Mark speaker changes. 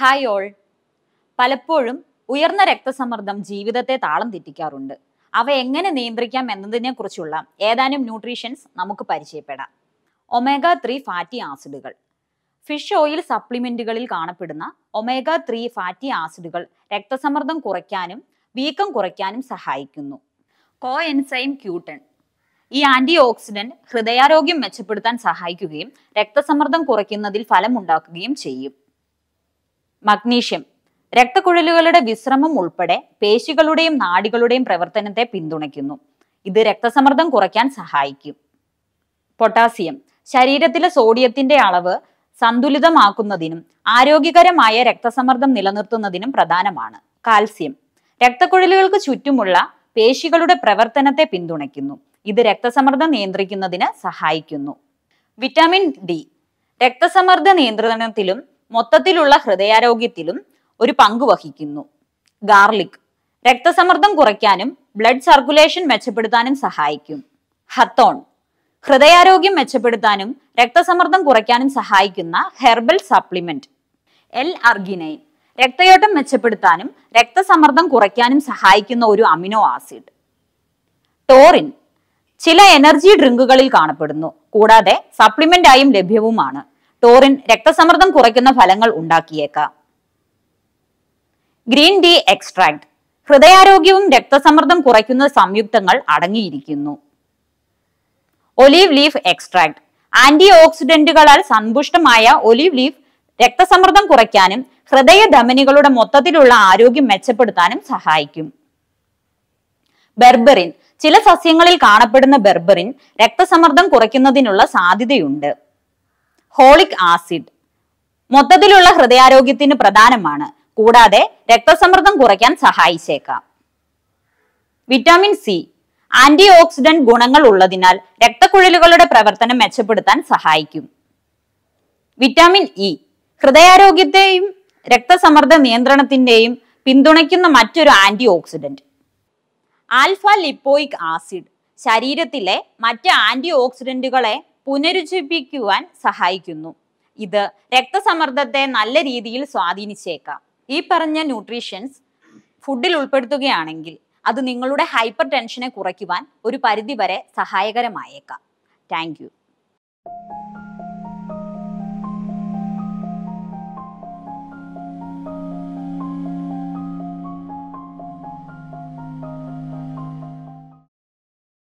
Speaker 1: hi all പലപ്പോഴും ഉയർന്ന രക്തസമ്മർദ്ദം ജീവിതത്തെ താളം തെറ്റിക്കാറുണ്ട് അവ എങ്ങനെ നിയന്ത്രിക്കാം എന്നതിനെക്കുറിച്ചുള്ള ഏതാനും ന്യൂട്രീഷൻസ് നമുക്ക് പരിചയപ്പെടാം ഒമേഗ ത്രീ ഫാറ്റി ആസിഡുകൾ ഫിഷ് ഓയിൽ സപ്ലിമെന്റുകളിൽ കാണപ്പെടുന്ന ഒമേഗ ത്രീ ഫാറ്റി ആസിഡുകൾ രക്തസമ്മർദ്ദം കുറയ്ക്കാനും വീക്കം കുറയ്ക്കാനും സഹായിക്കുന്നു കോ എൻസൈം ക്യൂട്ടൺ ഈ ആന്റി ഓക്സിഡന്റ് ഹൃദയാരോഗ്യം മെച്ചപ്പെടുത്താൻ സഹായിക്കുകയും രക്തസമ്മർദ്ദം കുറയ്ക്കുന്നതിൽ ഫലമുണ്ടാക്കുകയും ചെയ്യും മഗ്നീഷ്യം രക്തക്കുഴലുകളുടെ വിശ്രമം ഉൾപ്പെടെ പേശികളുടെയും നാടികളുടെയും പ്രവർത്തനത്തെ പിന്തുണയ്ക്കുന്നു ഇത് രക്തസമ്മർദ്ദം കുറയ്ക്കാൻ സഹായിക്കും പൊട്ടാസ്യം ശരീരത്തിലെ സോഡിയത്തിന്റെ അളവ് സന്തുലിതമാക്കുന്നതിനും ആരോഗ്യകരമായ രക്തസമ്മർദ്ദം നിലനിർത്തുന്നതിനും പ്രധാനമാണ് കാൽസ്യം രക്തക്കുഴലുകൾക്ക് ചുറ്റുമുള്ള പേശികളുടെ പ്രവർത്തനത്തെ പിന്തുണയ്ക്കുന്നു ഇത് രക്തസമ്മർദ്ദം നിയന്ത്രിക്കുന്നതിന് സഹായിക്കുന്നു വിറ്റാമിൻ ഡി രക്തസമ്മർദ്ദ നിയന്ത്രണത്തിലും മൊത്തത്തിലുള്ള ഹൃദയാരോഗ്യത്തിലും ഒരു പങ്ക് വഹിക്കുന്നു ഗാർലിക് രക്തസമ്മർദ്ദം കുറയ്ക്കാനും ബ്ലഡ് സർക്കുലേഷൻ മെച്ചപ്പെടുത്താനും സഹായിക്കും ഹത്തോൺ ഹൃദയാരോഗ്യം മെച്ചപ്പെടുത്താനും രക്തസമ്മർദ്ദം കുറയ്ക്കാനും സഹായിക്കുന്ന ഹെർബൽ സപ്ലിമെന്റ് എൽ അർഗിനൈൻ രക്തയോട്ടം മെച്ചപ്പെടുത്താനും രക്തസമ്മർദ്ദം കുറയ്ക്കാനും സഹായിക്കുന്ന ഒരു അമിനോ ആസിഡ് ടോറിൻ ചില എനർജി ഡ്രിങ്കുകളിൽ കാണപ്പെടുന്നു കൂടാതെ സപ്ലിമെന്റായും ലഭ്യവുമാണ് ടോറിൻ രക്തസമ്മർദ്ദം കുറയ്ക്കുന്ന ഫലങ്ങൾ ഉണ്ടാക്കിയേക്കാം ഗ്രീൻ ടീ എക്സ്ട്രാക്ട് ഹൃദയാരോഗ്യവും രക്തസമ്മർദ്ദം കുറയ്ക്കുന്ന സംയുക്തങ്ങൾ അടങ്ങിയിരിക്കുന്നു ഒലീവ് ലീഫ് എക്സ്ട്രാക്ട് ആന്റി ഓക്സിഡന്റുകളാൽ സമ്പുഷ്ടമായ ഒലീവ് ലീഫ് രക്തസമ്മർദ്ദം കുറയ്ക്കാനും ഹൃദയ ധമനികളുടെ മൊത്തത്തിലുള്ള ആരോഗ്യം മെച്ചപ്പെടുത്താനും സഹായിക്കും ബെർബറിൻ ചില സസ്യങ്ങളിൽ കാണപ്പെടുന്ന ബെർബറിൻ രക്തസമ്മർദ്ദം കുറയ്ക്കുന്നതിനുള്ള സാധ്യതയുണ്ട് ഹോളിക് ആസിഡ് മൊത്തത്തിലുള്ള ഹൃദയാരോഗ്യത്തിന് പ്രധാനമാണ് കൂടാതെ രക്തസമ്മർദ്ദം കുറയ്ക്കാൻ സഹായിച്ചേക്കാം വിറ്റാമിൻ സി ആന്റി ഓക്സിഡന്റ് ഗുണങ്ങൾ ഉള്ളതിനാൽ രക്തക്കുഴലുകളുടെ പ്രവർത്തനം മെച്ചപ്പെടുത്താൻ സഹായിക്കും വിറ്റാമിൻ ഇ ഹൃദയാരോഗ്യത്തെയും രക്തസമ്മർദ്ദ നിയന്ത്രണത്തിന്റെയും പിന്തുണയ്ക്കുന്ന മറ്റൊരു anti oxidant alpha lipoic acid ശരീരത്തിലെ മറ്റ് ആന്റി ഓക്സിഡന്റുകളെ പുനരുജ്ജീവിക്കുവാൻ സഹായിക്കുന്നു ഇത് രക്തസമ്മർദ്ദത്തെ നല്ല രീതിയിൽ സ്വാധീനിച്ചേക്കാം ഈ പറഞ്ഞ ന്യൂട്രീഷ്യൻസ് ഫുഡിൽ ഉൾപ്പെടുത്തുകയാണെങ്കിൽ അത് നിങ്ങളുടെ ഹൈപ്പർ ടെൻഷനെ കുറയ്ക്കുവാൻ ഒരു പരിധിവരെ സഹായകരമായേക്കാം താങ്ക് യു